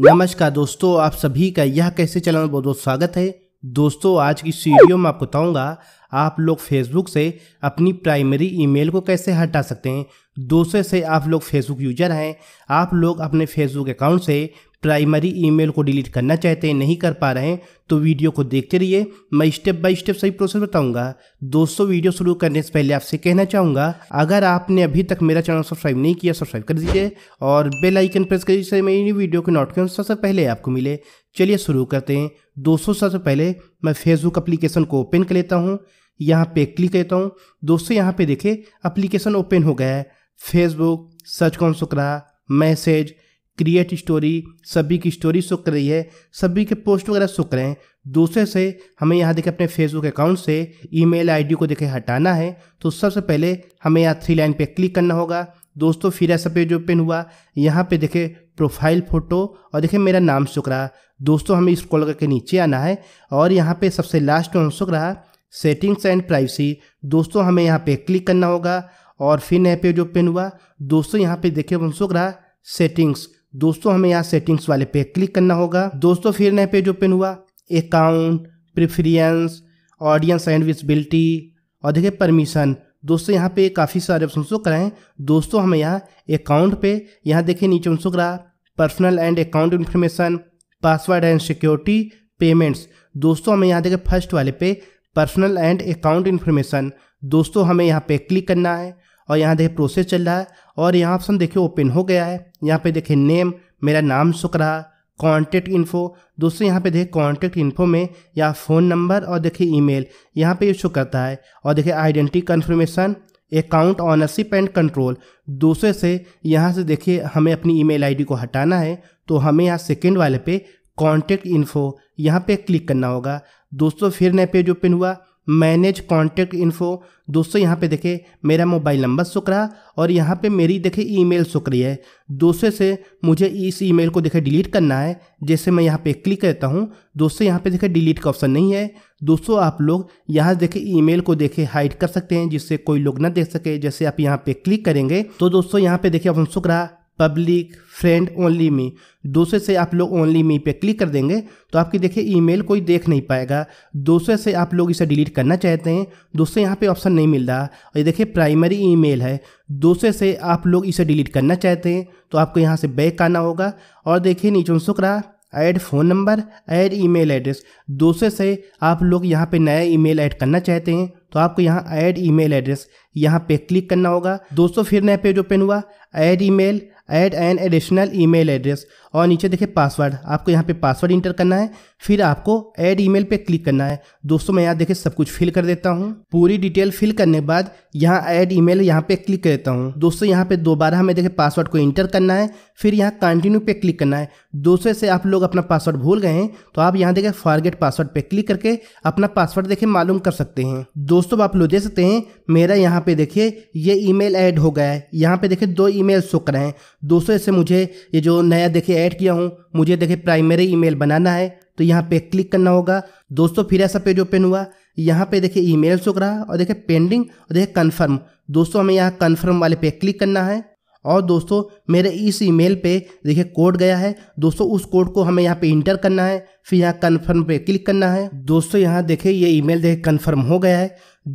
नमस्कार दोस्तों आप सभी का यह कैसे चैनल में बहुत बहुत स्वागत है दोस्तों आज की वीडियो में आपको बताऊंगा आप लोग फेसबुक से अपनी प्राइमरी ईमेल को कैसे हटा सकते हैं दूसरे से आप लोग फेसबुक यूजर हैं आप लोग अपने फेसबुक अकाउंट से प्राइमरी ईमेल को डिलीट करना चाहते हैं नहीं कर पा रहे हैं तो वीडियो को देखते रहिए मैं स्टेप बाय स्टेप सही प्रोसेस बताऊंगा दोस्तों वीडियो शुरू करने से पहले आपसे कहना चाहूँगा अगर आपने अभी तक मेरा चैनल सब्सक्राइब नहीं किया सब्सक्राइब कर दीजिए और बेल आइकन प्रेस कर दीजिए मेरी वीडियो के नोटिफिकेशन सबसे पहले आपको मिले चलिए शुरू करते हैं दोस्तों सबसे पहले मैं फेसबुक अप्लीकेशन को ओपन कर लेता हूँ यहाँ पे क्लिक करता हूँ दोस्तों यहाँ पे देखे अप्लीकेशन ओपन हो गया है फेसबुक सर्च कौन सुकरा मैसेज क्रिएट स्टोरी सभी की स्टोरी सुख रही है सभी के पोस्ट वगैरह सुख रहे हैं दूसरे से हमें यहाँ देखें अपने फेसबुक अकाउंट से ईमेल आईडी को देखें हटाना है तो सबसे पहले हमें यहाँ थ्री लाइन पे क्लिक करना होगा दोस्तों फिर ऐसा पेज ओपन हुआ यहाँ पे देखें प्रोफाइल फ़ोटो और देखें मेरा नाम सुख रहा दोस्तों हमें स्क्रॉल करके नीचे आना है और यहाँ पे सबसे लास्ट में सुख रहा सेटिंग्स एंड प्राइवेसी दोस्तों हमें यहाँ पे क्लिक करना होगा और फिर नया पेज ओपन हुआ दोस्तों यहाँ पे देखे हम सुख रहा सेटिंग्स दोस्तों हमें यहाँ सेटिंग्स वाले पे क्लिक करना होगा दोस्तों फिर नए पेज ओपन हुआ account preference audience and visibility और देखिए परमिशन दोस्तों यहाँ पे काफ़ी सारे ऑप्शन शो कराएँ दोस्तों हमें यहाँ अकाउंट पे यहाँ देखिए नीचे ऑप्शन करा personal and account information password and security payments दोस्तों हमें यहाँ देखें फर्स्ट वाले पे पर्सनल एंड अकाउंट इन्फॉर्मेशन दोस्तों हमें यहाँ पे क्लिक करना है और यहाँ देखिए प्रोसेस चल रहा है और यहाँ ऑप्शन देखिए ओपन हो गया है यहाँ पे देखिए नेम मेरा नाम सुख रहा कॉन्टेक्ट इन्फो दोस्तों यहाँ पे देखिए कॉन्टैक्ट इन्फो में यहाँ फ़ोन नंबर और देखिए ईमेल यहाँ पे ये शो करता है और देखिए identity confirmation account ownership and control दूसरे से यहाँ से देखिए हमें अपनी ईमेल आईडी को हटाना है तो हमें यहाँ सेकेंड वाले पे कॉन्टेक्ट इन्फो यहाँ पे क्लिक करना होगा दोस्तों फिर नए पेज ओपन हुआ मैनेज कॉन्टैक्ट इन्फो दोस्तों यहाँ पे देखे मेरा मोबाइल नंबर सुख रहा और यहाँ पे मेरी देखे ईमेल सुख रही है दोस्तों से मुझे इस ईमेल को देखे डिलीट करना है जैसे मैं यहाँ पे क्लिक करता हूँ दोस्तों यहाँ पे देखे डिलीट का ऑप्शन नहीं है दोस्तों आप लोग यहाँ देखे ईमेल को देखे हाइड कर सकते हैं जिससे कोई लोग ना देख सके जैसे आप यहाँ पे क्लिक करेंगे तो दोस्तों यहाँ पे देखे ऑप्शन सुख रहा पब्लिक फ्रेंड ओनली मी दूसरे से आप लोग ओनली मी पे क्लिक कर देंगे तो आपकी देखिए ईमेल कोई देख नहीं पाएगा दूसरे से आप लोग इसे डिलीट करना चाहते हैं दूसरे यहाँ पे ऑप्शन नहीं मिल रहा और ये देखिए प्राइमरी ईमेल है दूसरे से आप लोग इसे डिलीट करना चाहते हैं तो आपको यहाँ से बैक आना होगा और देखिए नीचे शुक्रा add phone number add email address दूसरे से आप लोग यहाँ पे नया ईमेल ऐड करना चाहते हैं तो आपको यहाँ ऐड ईमेल एड्रेस यहाँ पे क्लिक करना होगा दोस्तों फिर नया पेज ओपन हुआ add email add an additional email address और नीचे देखें पासवर्ड आपको यहाँ पे पासवर्ड इंटर करना है फिर आपको ऐड ईमेल पे क्लिक करना है दोस्तों मैं यहाँ देखें सब कुछ फिल कर देता हूँ पूरी डिटेल फिल करने के बाद यहाँ ऐड ईमेल यहाँ पे क्लिक कर देता हूँ दोस्तों यहाँ पे दोबारा हमें देखें पासवर्ड को इंटर करना है फिर यहाँ कंटिन्यू पे क्लिक करना है दोस्तों से आप लोग अपना पासवर्ड भूल गए हैं तो आप यहाँ देखें फॉरगेट पासवर्ड पे क्लिक करके अपना पासवर्ड देखें मालूम कर सकते हैं दोस्तों आप लोग दे सकते हैं मेरा यहाँ पे देखिए ये ई ऐड हो गया है यहाँ पे देखें दो ई मेल कर रहे हैं दोस्तों इसे मुझे ये जो नया देखिए ऐड किया हूँ मुझे देखिए प्राइमरी ईमेल बनाना है तो यहाँ पे क्लिक करना होगा दोस्तों फिर ऐसा पेज ओपन हुआ यहाँ पे देखिए ईमेल सुख रहा और देखिए पेंडिंग और देखिए कन्फर्म दोस्तों हमें यहाँ कन्फर्म वाले पे क्लिक करना है और दोस्तों मेरे इस ईमेल पे देखिए कोड गया है दोस्तों उस कोड को हमें यहाँ पे इंटर करना है फिर यहाँ कन्फर्म पे क्लिक करना है दोस्तों यहाँ देखिए ये ईमेल देखिए कन्फर्म हो गया है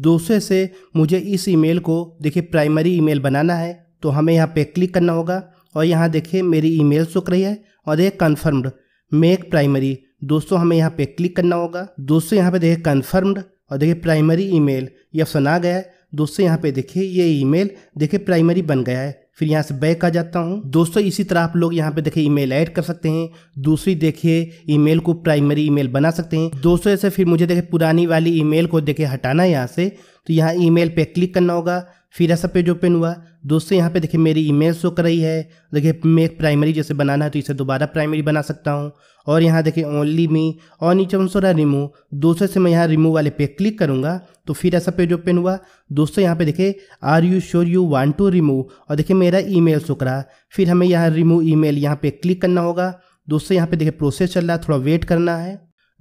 दोस्तों से मुझे इस ईमेल को देखिए प्राइमरी ईमेल बनाना है तो हमें यहाँ पे क्लिक करना होगा और यहाँ देखिए मेरी ईमेल सुख रही है और देखिए कन्फर्म्ड मेक प्राइमरी दोस्तों हमें यहाँ पे क्लिक करना होगा दोस्तों यहाँ पे देखिए कन्फर्म्ड और देखिए प्राइमरी ईमेल ये ऑप्शन आ गया है दोस्तों यहाँ पे देखिए ये ईमेल देखिए प्राइमरी बन गया है फिर यहाँ से बैक आ जाता हूँ दोस्तों इसी तरह आप लोग यहाँ पे देखिए ईमेल ऐड कर सकते हैं दूसरी देखिए ईमेल को प्राइमरी ईमेल बना सकते हैं दोस्तों ऐसे फिर मुझे देखिए पुरानी वाली ईमेल को देखिए हटाना है यहाँ से तो यहाँ ईमेल पे क्लिक करना होगा फिर ऐसा पेज ओपन हुआ दोस्तों यहाँ पे देखिए मेरी इमेज शो कर रही है देखिए मेक प्राइमरी जैसे बनाना है तो इसे दोबारा प्राइमरी बना सकता हूँ और यहाँ देखिए ओनली मी और नीचे हम सोरा रिमूव दोस्तों से मैं यहाँ रिमूव वाले पे क्लिक करूँगा तो फिर ऐसा पेज ओपन हुआ दोस्तों यहाँ पे देखिए are you sure you want to remove और देखिए मेरा मेल शो करा फिर हमें यहाँ रिमूव मेल यहाँ पे क्लिक करना होगा दोस्तों यहाँ पे देखिए प्रोसेस चल रहा है थोड़ा वेट करना है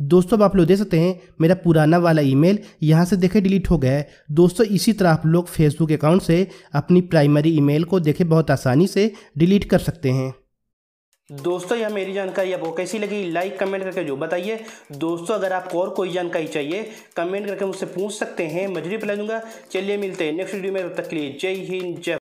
दोस्तों आप लोग दे सकते हैं मेरा पुराना वाला ईमेल यहाँ से देखे डिलीट हो गया है दोस्तों इसी तरह आप लोग फेसबुक अकाउंट से अपनी प्राइमरी ईमेल को देखे बहुत आसानी से डिलीट कर सकते हैं दोस्तों यह मेरी जानकारी आपको कैसी लगी लाइक कमेंट करके जो बताइए दोस्तों अगर आपको और कोई जानकारी चाहिए कमेंट करके मुझसे पूछ सकते हैं मैं जरूर दूंगा चलिए मिलते हैं नेक्स्ट वीडियो में तब तक के लिए जय हिंद जय